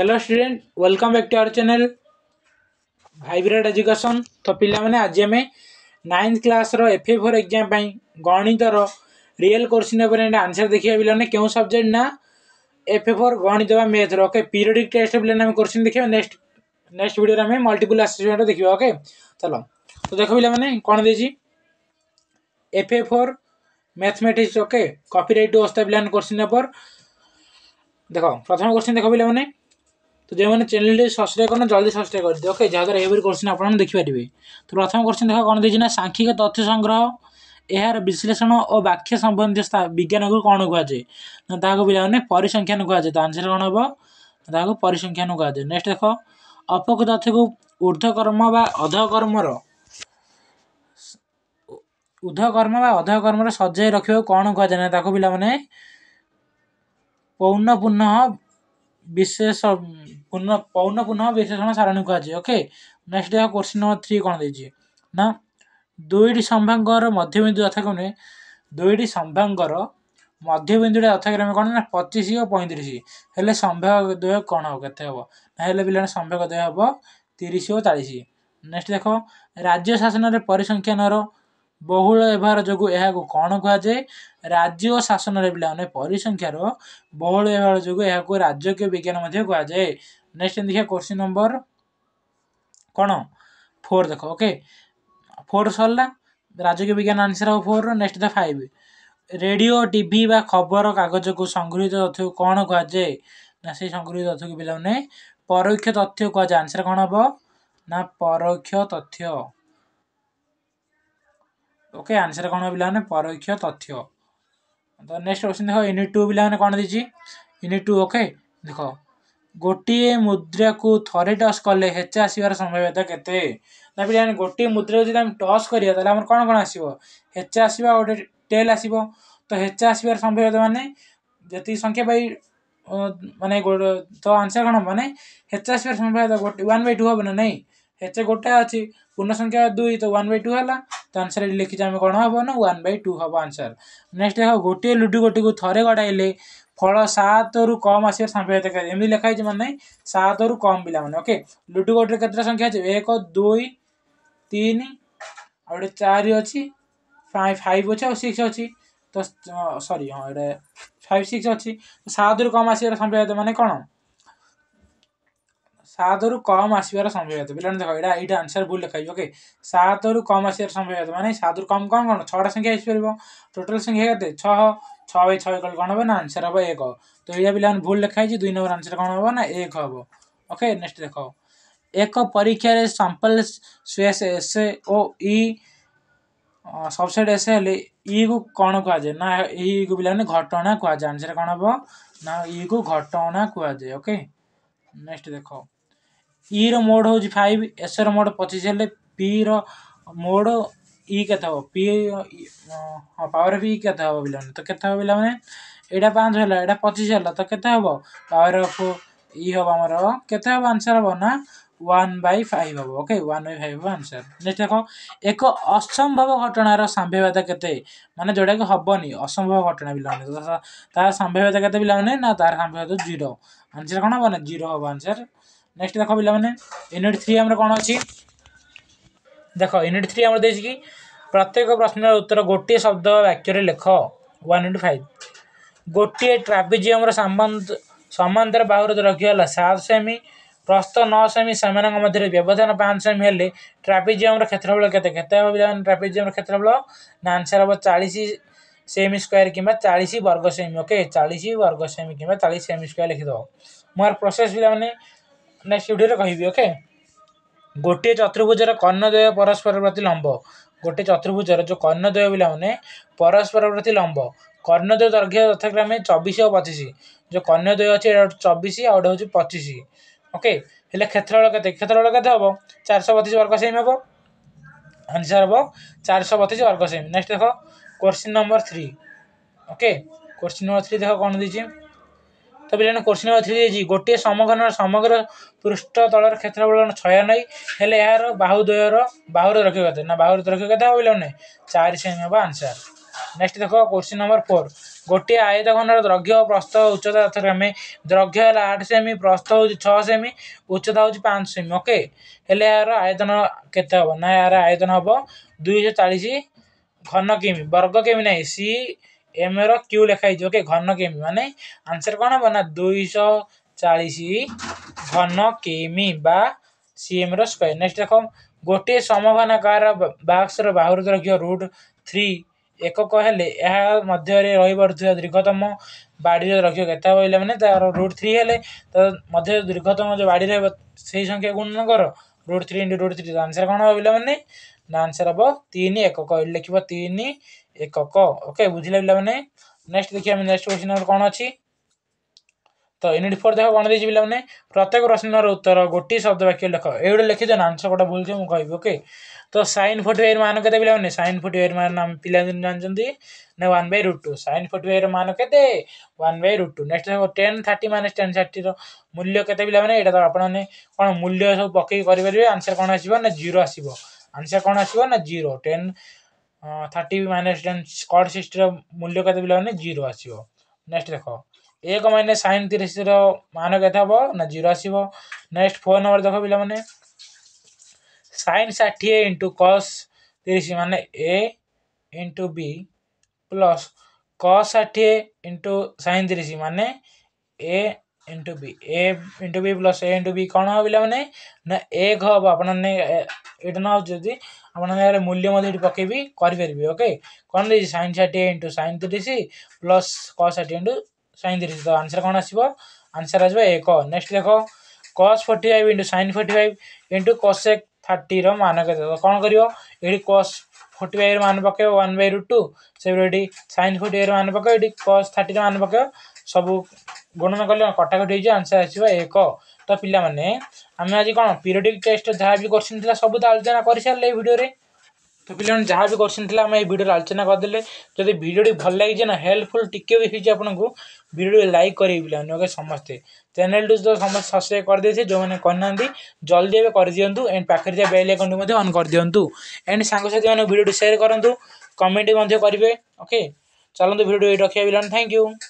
hello student welcome back to our channel hybrid education तो पिलाने आज आम ninth class F A four exam गणितर रो रियल क्वेश्चन पर आंसर देखिए पे क्यों सब्जेक्ट ना एफ ए फोर गणित मैथ्र ओके पीरियडिक टेस्ट पे आम क्वेश्चन देखिए नेक्स्ट नेक्स्ट वीडियो आम मल्टीपल आसीस्मेंट देखा ओके चलो तो देख पे कौन दे F A four mathematics okay right टू अस्त पे क्वेश्चन पेपर देख प्रथम क्वेश्चन देख पे ତ ଯେଉଁମାନେ ଚ୍ୟାନେଲ୍ଟି ସବସ୍କ୍ରାଇବ୍ କରନ୍ତୁ ଜଲ୍ଦି ସବସ୍କ୍ରାଇବ୍ କରିଦିଅ ଓକେ ଯାହାଦ୍ୱାରା ଏହିପରି କୋଶ୍ଚିନ୍ ଆପଣମାନେ ଦେଖିପାରିବେ ତ ପ୍ରଥମ କୋଶ୍ଚିନ୍ ଦେଖ କ'ଣ ଦେଇଛି ନା ସାଂଖ୍ୟିକ ତଥ୍ୟ ସଂଗ୍ରହ ଏହାର ବିଶ୍ଳେଷଣ ଓ ବାକ୍ୟ ସମ୍ବନ୍ଧୀୟ ବିଜ୍ଞାନକୁ କ'ଣ କୁହାଯାଏ ନା ତାହାକୁ ପିଲାମାନେ ପରିସଂଖ୍ୟାନ କୁହାଯାଏ ତ ଆନ୍ସର୍ କ'ଣ ହେବ ତାହାକୁ ପରିସଂଖ୍ୟାନ କୁହାଯାଏ ନେକ୍ସଟ୍ ଦେଖ ଅପକୃ ତଥ୍ୟକୁ ଉର୍ଦ୍ଧକର୍ମ ବା ଅଧକର୍ମର ଉର୍ଦ୍ଧକର୍ମ ବା ଅଧକର୍ମର ସଜାଇ ରଖିବାକୁ କ'ଣ କୁହାଯାଏ ନା ତାକୁ ପିଲାମାନେ ପୌନଃପୂର୍ଣ୍ଣ ବିଶେଷ ପୁନଃ ପୌନଃ ପୁନଃ ବିଶେଷଣ ସାରଣୀ କୁହାଯାଏ ଓକେ ନେକ୍ସଟ ଏହା କୋଶ୍ଚିନ୍ ନମ୍ବର ଥ୍ରୀ କ'ଣ ଦେଇଛି ନା ଦୁଇଟି ସମ୍ଭାଙ୍ଗର ମଧ୍ୟବିନ୍ଦୁ ଯଥାକ୍ରମେ ଦୁଇଟି ସମ୍ଭାଙ୍ଗର ମଧ୍ୟବିନ୍ଦୁଟା ଯଥାକ୍ରମେ କ'ଣ ନା ପଚିଶ ଓ ପଇଁତିରିଶ ହେଲେ ସମ୍ଭାଗଦୟ କ'ଣ ହେବ କେତେ ହେବ ନା ହେଲେ ପିଲାଙ୍କ ସମ୍ଭାଗଦୟ ହେବ ତିରିଶ ଓ ଚାଳିଶ ନେକ୍ସଟ ଦେଖ ରାଜ୍ୟ ଶାସନରେ ପରିସଂଖ୍ୟାନର ବହୁଳ ବ୍ୟବହାର ଯୋଗୁଁ ଏହାକୁ କ'ଣ କୁହାଯାଏ ରାଜ୍ୟ ଶାସନରେ ପିଲାମାନେ ପରିସଂଖ୍ୟାର ବହୁଳ ବ୍ୟବହାର ଯୋଗୁଁ ଏହାକୁ ରାଜକୀୟ ବିଜ୍ଞାନ ମଧ୍ୟ କୁହାଯାଏ नेक्स्ट देखिए क्वेश्चन नंबर କ'ଣ ଫୋର୍ ଦେଖ ଓକେ ଫୋର୍ ସରିଲା ରାଜକୀୟ ବିଜ୍ଞାନ ଆନ୍ସର୍ ହେବ ଫୋର୍ର next the five radio TV ବା ଖବରକାଗଜକୁ ସଂଗୃହୀତ ତଥ୍ୟକୁ କ'ଣ କୁହାଯାଏ ନା ସେଇ ସଂଗୃହୀତ ତଥ୍ୟକୁ ପିଲାମାନେ ପରୋକ୍ଷ ତଥ୍ୟ କୁହାଯାଏ ଆନ୍ସର୍ କ'ଣ ହେବ ନା ପରୋକ୍ଷ ତଥ୍ୟ ଓକେ ଆନ୍ସର୍ କ'ଣ ହେବ ପିଲାମାନେ ପରୋକ୍ଷ ତଥ୍ୟ ତ ନେକ୍ସଟ କ୍ୱେଶ୍ଚନ୍ ଦେଖ ୟୁନିଟ୍ ଟୁ ପିଲାମାନେ କ'ଣ ଦେଇଛି ୟୁନିଟ୍ ଟୁ ଓକେ ଦେଖ ଗୋଟିଏ ମୁଦ୍ରାକୁ ଥରେ ଟଚ୍ କଲେ ହେଚା ଆସିବାର ସମ୍ଭାବ୍ୟତା କେତେ ନା ପିଲା ଗୋଟିଏ ମୁଦ୍ରାକୁ ଯଦି ଆମେ ଟଚ୍ କରିବା ତାହେଲେ ଆମର କ'ଣ କ'ଣ ଆସିବ ହେଚା ଆସିବ ଆଉ ଗୋଟେ ଟେଲ୍ ଆସିବ ତ ହେଚା ଆସିବାର ସମ୍ଭାବ୍ୟତା ମାନେ ଯେତିକି ସଂଖ୍ୟା ପାଇ ମାନେ ତ ଆନ୍ସର୍ କ'ଣ ମାନେ ହେଚା ଆସିବାର ସମ୍ଭାବ୍ୟତା ଗୋଟେ ୱାନ୍ ବାଇ ଟୁ ହେବ ନା ନାହିଁ ହେଚା ଗୋଟା ଅଛି ପୂର୍ଣ୍ଣ ସଂଖ୍ୟା ଦୁଇ ତ ୱାନ୍ ବାଇ ଟୁ ହେଲା ତ ଆନ୍ସର୍ ଏଠି ଲେଖିଛି ଆମେ କ'ଣ ହେବ ନା ୱାନ୍ ବାଇ ଟୁ ହେବ ଆନ୍ସର୍ ନେକ୍ସଟ୍ ହେବ ଗୋଟିଏ ଲୁଡ଼ୁ ଗୋଟିକୁ ଥରେ ଗଡ଼ାଇଲେ फल सात रु कम आसपार एम लिखाई मैंने ना सात रु कम पे मैंने ओके लुडु गोटे के संख्या अच्छे एक दुई तीन आगे चार अच्छी फाइव अच्छे सिक्स अच्छी तो सरी हाँ ये फाइव सिक्स अच्छी सात रु कम आस संभाव्य कौन सात रु कम आसवर संभव्यता पे देख ये आंसर भूल लिखा ओके सात रु कम आसवर संभव मानते सात रु कम कौन कौन छा संख्या आसपार टोटाल संख्या कैसे छह छः बै छः कल कौन हम ना आंसर हम एक तो यहाँ पे भूल लिखाई दुई नंबर आंसर कौन हम ना एक हम ओके नेक्स्ट देख एक परीक्षा सांपल सुएस एस ओ सबसेड एस हेल्ले इ को कौन कहुए ना इक पे घटना कहुए आंसर कौन हम ना इ को घटना कहुए ओके नेक्स्ट देखो ଇର ମୋଡ଼ ହେଉଛି ଫାଇଭ୍ ଏସ୍ର ମୋଡ଼ ପଚିଶ ହେଲେ ପିର ମୋଡ଼ ଇ କେତେ ହେବ ପି ହଁ ପାୱାର ଅଫ୍ ଇ କେତେ ହେବ ପିଲାମାନେ ତ କେତେ ହେବ ପିଲାମାନେ ଏଇଟା ପାଞ୍ଚ ହେଲା ଏଇଟା ପଚିଶ ହେଲା ତ କେତେ ହେବ ପାୱାର ଅଫ୍ ଇ ହେବ ଆମର କେତେ ହେବ ଆନ୍ସର୍ ହେବ ନା ୱାନ୍ ବାଇ ଫାଇଭ୍ ହେବ ଓକେ ୱାନ୍ ବାଇ ଫାଇଭ୍ ହେବ ଆନ୍ସର୍ ନେକ୍ସଟ୍ ଦେଖ ଏକ ଅସମ୍ଭବ ଘଟଣାର ସମ୍ଭାବ୍ୟତା କେତେ ମାନେ ଯେଉଁଟାକି ହେବନି ଅସମ୍ଭବ ଘଟଣା ପିଲାମାନେ ତାର ସମ୍ଭାବ୍ୟତା କେତେ ପିଲାମାନେ ନା ତାର ସମ୍ଭାବ୍ୟତା ଜିରୋ ଆନ୍ସର୍ କ'ଣ ହେବ ନା ଜିରୋ ହେବ ଆନ୍ସର୍ नेक्स्ट देख पे यूनिट थ्री आम कौन अच्छी देख यूनिट थ्री आम देखिए प्रत्येक प्रश्न उत्तर गोटे शब्द वाक्य लेख वन इंट फाइव गोटे ट्राफिजियम सामांतर बाहर द्रव्य है सात सेमी प्रस्त नौ सेमी से मधे व्यवधान पाँच सेमी हेल्ले ट्राफिजियम क्षेत्रफल के ट्राफिजियम क्षेत्रफल ना आंसर हम चालीस सेमी स्क्वयर कि चालीस वर्ग सेमी ओके चालीस वर्ग सेमी कि चालीस सेमी स्क्वयर लिखिद मोर प्रोसेस पे ନାଇଁ ଭିଡ଼ିଓରେ କହିବି ଓକେ ଗୋଟିଏ ଚତୁର୍ଭୁଜର କର୍ଣ୍ଣଦ୍ୱୟ ପରସ୍ପର ପ୍ରତି ଲମ୍ବ ଗୋଟିଏ ଚତୁର୍ଭୁଜର ଯେଉଁ କର୍ଣ୍ଣଦ୍ୱୟ ପିଲାମାନେ ପରସ୍ପର ପ୍ରତି ଲମ୍ବ କର୍ଣ୍ଣଦ୍ୱୟ ଦୈର୍ଘ୍ୟ ଯଥାକ୍ରମେ ଚବିଶ ଓ ପଚିଶ ଯେଉଁ କର୍ଣ୍ଣଦ୍ୱୟ ଅଛି ଏଇଟା ହେଉଛି ଚବିଶ ଆଉ ଗୋଟେ ହେଉଛି ପଚିଶ ଓକେ ହେଲେ କ୍ଷେତ୍ରଫଳ କେତେ କ୍ଷେତ୍ରଫଳ କେତେ ହେବ ଚାରିଶହ ବତିଶ ବର୍ଗ ସେମ୍ ହେବ ଆନ୍ସର୍ ହେବ ଚାରିଶହ ବତିଶ ବର୍ଗ ସେମ୍ ନେକ୍ସଟ୍ ଦେଖ question number three okay question number three ଦେଖ କ'ଣ ଦେଇଛି ତ ପିଲାମାନେ କୋଶ୍ଚିନ୍ ନମ୍ବର ଥ୍ରୀ ଦେଇଛି ଗୋଟିଏ ସମଘନର ସମଗ୍ର ପୃଷ୍ଠ ତଳର କ୍ଷେତ୍ରଫଳ ଛୟ ନାହିଁ ହେଲେ ଏହାର ବାହୁଦ୍ୱୟର ବାହୁର ଦକ୍ଷତା ନା ବାହୁର ଦକ୍ଷତା ହେବ ପିଲାମାନେ ଚାରି ସେମି ହେବ ଆନ୍ସର୍ ନେକ୍ସଟ ଦେଖ କୋଶ୍ଚିନ୍ ନମ୍ବର ଫୋର୍ ଗୋଟିଏ ଆୟତ ଘନର ଦ୍ରବ୍ୟ ପ୍ରସ୍ତ ଉଚ୍ଚତା ଯଥାକ୍ରମେ ଦ୍ରବ୍ୟ ହେଲା ଆଠ ସେମି ପ୍ରସ୍ତ ହେଉଛି ଛଅ ସେମି ଉଚ୍ଚତା ହେଉଛି ପାଞ୍ଚ ସେମି ଓକେ ହେଲେ ଏହାର ଆୟତନ କେତେ ହେବ ନା ଏହାର ଆୟତନ ହେବ ଦୁଇଶହ ଚାଳିଶ ଘନ କେମି ବର୍ଗ କେମି ନାହିଁ ସି ଏମ୍ର କ୍ୟୁ ଲେଖା ହେଇଛି ଓକେ ଘନ କେମି ମାନେ ଆନ୍ସର୍ କ'ଣ ହେବ ନା ଦୁଇଶହ ଚାଳିଶ ଘନ କେମି ବା ସିଏମ୍ର ସ୍କୋୟାର ନେକ୍ସଟ୍ ଦେଖ ଗୋଟିଏ ସମଘନାକାର ବାକ୍ସର ବାହୁର ଦୈର୍ଘ୍ୟ ରୁଟ୍ ଥ୍ରୀ ଏକକ ହେଲେ ଏହା ମଧ୍ୟରେ ରହିପାରୁଥିବା ଦୀର୍ଘତମ ବାଡ଼ିର ଦୈର୍ଘ୍ୟ କେତେ ହେବ ମାନେ ତା'ର ରୁଟ୍ ଥ୍ରୀ ହେଲେ ତା ମଧ୍ୟରେ ଦୀର୍ଘତମ ଯେଉଁ ବାଡ଼ି ରହିବ ସେଇ ସଂଖ୍ୟା ଗୁଣନ କର root three into root three answer କ'ଣ ହେବ ପିଲାମାନେ ନା ଆନ୍ସର୍ ହେବ ତିନି ଏକକ ଲେଖିବ ତିନି ଏକକ ଓକେ ବୁଝିଲେ ପିଲାମାନେ ନେକ୍ସଟ ଦେଖିବା ଆମେ ନେକ୍ସଟ କ୍ୱେଶ୍ଚିନ୍ ଆମର କ'ଣ ଅଛି ତ ୟୁନିଟ୍ ଫୋର୍ ଦେଖ କ'ଣ ଦେଇଛି ପିଲାମାନେ ପ୍ରତ୍ୟେକ ପ୍ରଶ୍ନର ଉତ୍ତର ଗୋଟିଏ ଶବ୍ଦ ବାକ୍ୟ ଲେଖ ଏଇଗୁଡ଼ା ଲେଖିଛ ନା ଆନ୍ସର କୋଉଟା ଭୁଲଛି ମୁଁ କହିବି ଓକେ ତ ସାଇନ୍ ଫୋର୍ଟି ଫାଇଭ୍ ମାନ କେତେ ପିଲାମାନେ ସାଇନ୍ ଫୋର୍ଟି ଫାଇଭ୍ ମାନ ପିଲାମାନେ ଜାଣିଛନ୍ତି ନା one by root two sine forty ଫାଇଭ୍ର ମାନ କେତେ one by root two next ହେବ ଟେନ୍ ଥାର୍ଟି ମାଇନସ୍ ଟେନ୍ ଥାର୍ଟିର ମୂଲ୍ୟ କେତେ ପିଲାମାନେ ଏଇଟା ତ ଆପଣମାନେ କ'ଣ ମୂଲ୍ୟ ସବୁ ପକେଇକି କରିପାରିବେ ଆନ୍ସର କ'ଣ ଆସିବ ନା ଜିରୋ ଆସିବ ଆନ୍ସର କ'ଣ ଆସିବ ନା zero ten thirty minus ten cut ସିକ୍ସଟିର ମୂଲ୍ୟ କେତେ ପିଲାମାନେ ଜିରୋ ଆସିବ ନେକ୍ସଟ୍ ଦେଖ ଏକ ମାଇନସ୍ ସାଇନ୍ ତିରିଶର ମାନ କେତେ ହେବ ନା ଜିରୋ ଆସିବ ନେକ୍ସଟ୍ ଫୋର୍ ନମ୍ବର ଦେଖ ପିଲାମାନେ ସାଇନ୍ ଷାଠିଏ ଇଣ୍ଟୁ କସ୍ ତିରିଶ ମାନେ A into B plus cos ଷାଠିଏ ଇଣ୍ଟୁ ସାଇନ୍ ତିରିଶ ମାନେ A into B A into B plus A into B କ'ଣ ହେବ ପିଲାମାନେ ନା ଏକ୍ ହେବ ଆପଣମାନେ ଏଇଟା ନ ହେଉଛି ଯଦି ଆପଣମାନେ ଏହାର ମୂଲ୍ୟ ମଧ୍ୟ ଏଠି ପକାଇବି କରିପାରିବେ ଓକେ କ'ଣ ଦେଇଛି ସାଇନ୍ ଷାଠିଏ ଇଣ୍ଟୁ ସାଇନ୍ ତିରିଶ ପ୍ଲସ୍ କସ୍ ଷାଠିଏ ଇଣ୍ଟୁ ସାଇନ୍ ତିରିଶ ତ ଆନ୍ସର୍ କ'ଣ ଆସିବ ଆନ୍ସର୍ ଆସିବ ଏକ ନେକ୍ସଟ୍ ଦେଖ cos forty five into sine forty five into cosec ଥାର୍ଟିର ମାନ କେତେ କ'ଣ କରିବ ଏଠି କସ୍ ଫର୍ଟି ଫାଇଭ୍ର ମାନ ପକାଇବ ୱାନ୍ ବାଇ ରୁଟ୍ ଟୁ ସେପଟେ ଏଠି ସାଇନ୍ ଫର୍ଟି ଫାଇଭ୍ର ମାନ ପକାଇବ ଏଠି କସ୍ ଥାର୍ଟିର ମାନ ପକାଇବ ସବୁ ଗଣନା କଲେ କଟାକଟି ହେଇଯିବ ଆନ୍ସର୍ ଆସିବ ଏକ ତ ପିଲାମାନେ ଆମେ ଆଜି କ'ଣ ପିରିଅଡ଼ିକ୍ ଟେଷ୍ଟ ଯାହା ବି କୋଶ୍ଚିନ୍ ଥିଲା ସବୁ ତ ଆଲୋଚନା କରିସାରିଲେ ଏଇ ଭିଡ଼ିଓରେ ତ ପିଲାମାନେ ଯାହା ବି କୋଶ୍ଚିନ୍ ଥିଲା ଆମେ ଏଇ ଭିଡ଼ିଓରେ ଆଲୋଚନା କରିଦେଲେ ଯଦି ଭିଡ଼ିଓଟି ଭଲ ଲାଗିଛି ନା ହେଲ୍ପଫୁଲ୍ ଟିକେ ବି ହେଇଛି ଆପଣଙ୍କୁ ଭିଡ଼ିଓଟି ଲାଇକ୍ କରିବେ ପିଲାମାନେ ଓକେ ସମସ୍ତେ ଚ୍ୟାନେଲ୍ଟି ତ ସମସ୍ତେ ସବସ୍କ୍ରାଇବ୍ କରିଦେଇଥିବେ ଯେଉଁମାନେ କରିନାହାନ୍ତି ଜଲ୍ଦି ଏବେ କରିଦିଅନ୍ତୁ ଏଣ୍ଡ ପାଖରେ ଥିବା ବେଲ୍ ଆକାଉଣ୍ଟ ମଧ୍ୟ ଅନ୍ କରିଦିଅନ୍ତୁ ଏଣ୍ଡ ସାଙ୍ଗସାଥିମାନଙ୍କୁ ଭିଡ଼ିଓଟି ସେୟାର୍ କରନ୍ତୁ କମେଣ୍ଟ ମଧ୍ୟ କରିବେ ଓକେ ଚାଲନ୍ତୁ ଭିଡ଼ିଓ ଏଇଠି ରଖିବା ପିଲାମାନେ ଥ୍ୟାଙ୍କ ୟୁ